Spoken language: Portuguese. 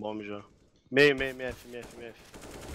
Tô já. Meio, meio, MF, MF, MF.